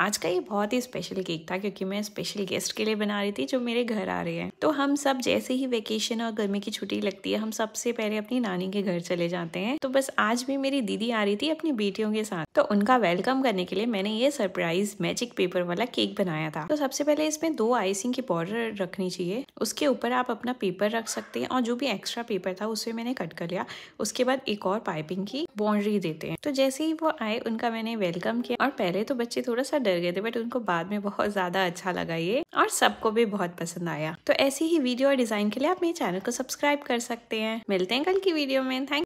आज का ये बहुत ही स्पेशल केक था क्योंकि मैं स्पेशल गेस्ट के लिए बना रही थी जो मेरे घर आ रहे हैं तो हम सब जैसे ही वेकेशन और गर्मी की छुट्टी लगती है हम सबसे पहले अपनी नानी के घर चले जाते हैं तो बस आज भी मेरी दीदी आ रही थी अपनी बेटियों के साथ तो उनका वेलकम करने के लिए मैंने ये सरप्राइज मैजिक पेपर वाला केक बनाया था तो सबसे पहले इसमें दो आइसिंग की बॉर्डर रखनी चाहिए उसके ऊपर आप अपना पेपर रख सकते हैं और जो भी एक्स्ट्रा पेपर था उसे मैंने कट कर लिया उसके बाद एक और पाइपिंग की बाउंड्री देते हैं तो जैसे ही वो आए उनका मैंने वेलकम किया और पहले तो बच्चे थोड़ा सा डर गए थे बट उनको बाद में बहुत ज़्यादा अच्छा लगा ये और सबको भी बहुत पसंद आया तो ऐसी ही वीडियो और डिज़ाइन के लिए आप मेरे चैनल को सब्सक्राइब कर सकते हैं मिलते हैं कल की वीडियो में थैंक